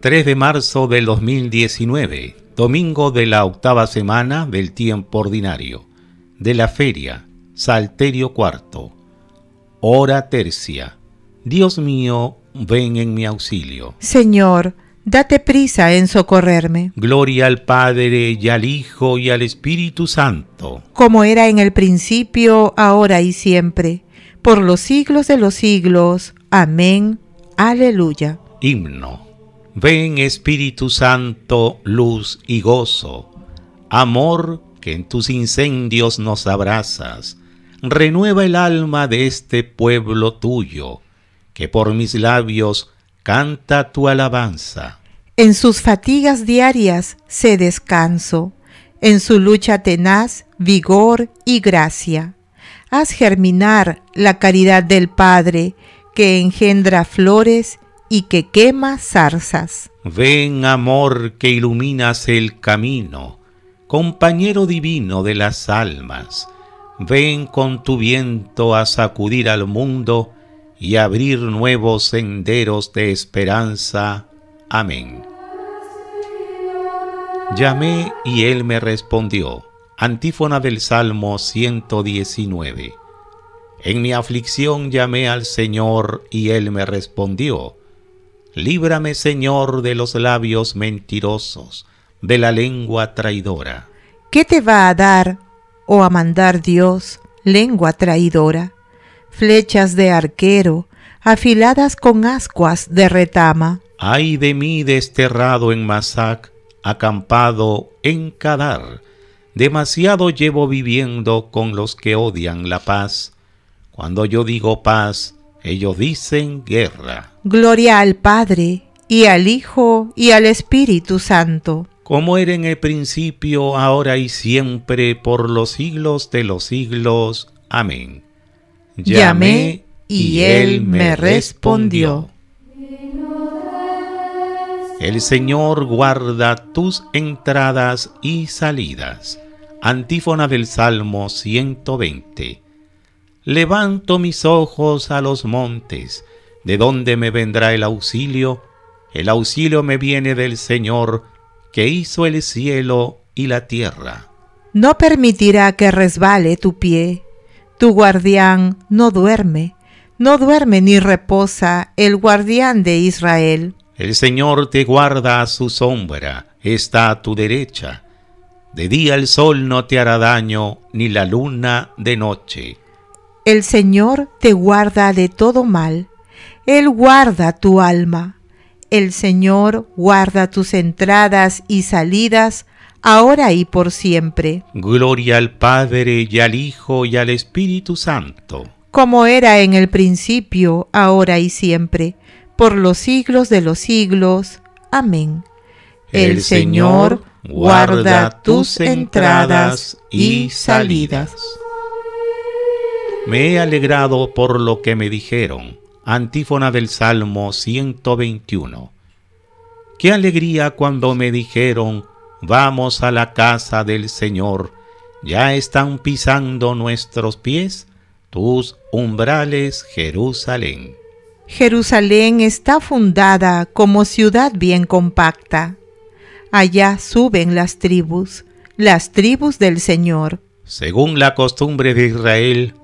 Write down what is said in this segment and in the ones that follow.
3 de marzo del 2019, domingo de la octava semana del tiempo ordinario, de la feria, Salterio cuarto, hora tercia. Dios mío, ven en mi auxilio. Señor, date prisa en socorrerme. Gloria al Padre y al Hijo y al Espíritu Santo. Como era en el principio, ahora y siempre, por los siglos de los siglos. Amén. Aleluya. Himno. Ven Espíritu Santo, luz y gozo, amor que en tus incendios nos abrazas, renueva el alma de este pueblo tuyo, que por mis labios canta tu alabanza. En sus fatigas diarias se descanso, en su lucha tenaz vigor y gracia. Haz germinar la caridad del Padre, que engendra flores y que quema zarzas. Ven, amor, que iluminas el camino, compañero divino de las almas. Ven con tu viento a sacudir al mundo y abrir nuevos senderos de esperanza. Amén. Llamé y él me respondió. Antífona del Salmo 119. En mi aflicción llamé al Señor y él me respondió Líbrame, Señor, de los labios mentirosos, de la lengua traidora. ¿Qué te va a dar o oh a mandar Dios, lengua traidora? Flechas de arquero, afiladas con ascuas de retama. Ay de mí desterrado en Masac, acampado en Cadar. Demasiado llevo viviendo con los que odian la paz. Cuando yo digo paz, ellos dicen guerra. Gloria al Padre, y al Hijo, y al Espíritu Santo. Como era en el principio, ahora y siempre, por los siglos de los siglos. Amén. Llamé, y él me respondió. El Señor guarda tus entradas y salidas. Antífona del Salmo 120. Levanto mis ojos a los montes, ¿de dónde me vendrá el auxilio? El auxilio me viene del Señor, que hizo el cielo y la tierra. No permitirá que resbale tu pie. Tu guardián no duerme, no duerme ni reposa el guardián de Israel. El Señor te guarda a su sombra, está a tu derecha. De día el sol no te hará daño, ni la luna de noche. El Señor te guarda de todo mal. Él guarda tu alma. El Señor guarda tus entradas y salidas, ahora y por siempre. Gloria al Padre y al Hijo y al Espíritu Santo. Como era en el principio, ahora y siempre, por los siglos de los siglos. Amén. El, Señor guarda tus entradas y salidas. Me he alegrado por lo que me dijeron. Antífona del Salmo 121. Qué alegría cuando me dijeron, vamos a la casa del Señor. Ya están pisando nuestros pies tus umbrales, Jerusalén. Jerusalén está fundada como ciudad bien compacta. Allá suben las tribus, las tribus del Señor. Según la costumbre de Israel,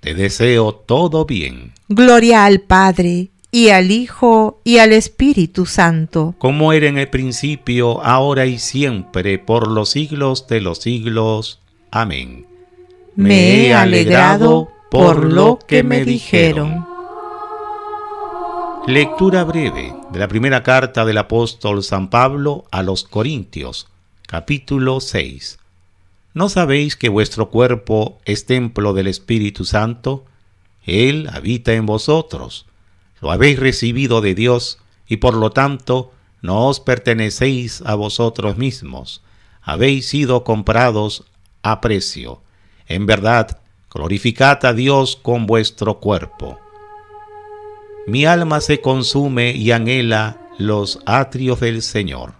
te deseo todo bien. Gloria al Padre, y al Hijo, y al Espíritu Santo. Como era en el principio, ahora y siempre, por los siglos de los siglos. Amén. Me he alegrado por lo que me dijeron. Lectura breve de la primera carta del apóstol San Pablo a los Corintios, capítulo 6 ¿No sabéis que vuestro cuerpo es templo del Espíritu Santo? Él habita en vosotros. Lo habéis recibido de Dios y por lo tanto no os pertenecéis a vosotros mismos. Habéis sido comprados a precio. En verdad, glorificad a Dios con vuestro cuerpo. Mi alma se consume y anhela los atrios del Señor.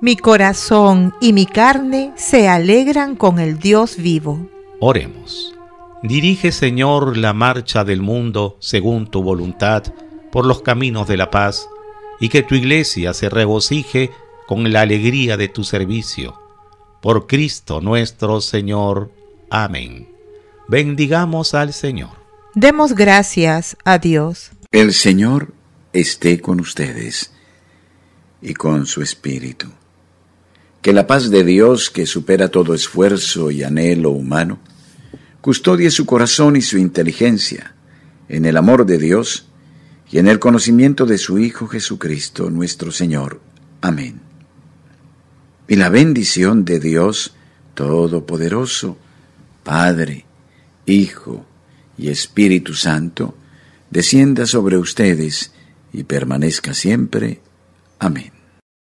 Mi corazón y mi carne se alegran con el Dios vivo. Oremos. Dirige, Señor, la marcha del mundo según tu voluntad por los caminos de la paz, y que tu iglesia se regocije con la alegría de tu servicio. Por Cristo nuestro Señor. Amén. Bendigamos al Señor. Demos gracias a Dios. El Señor esté con ustedes y con su Espíritu que la paz de Dios, que supera todo esfuerzo y anhelo humano, custodie su corazón y su inteligencia en el amor de Dios y en el conocimiento de su Hijo Jesucristo nuestro Señor. Amén. Y la bendición de Dios Todopoderoso, Padre, Hijo y Espíritu Santo, descienda sobre ustedes y permanezca siempre. Amén.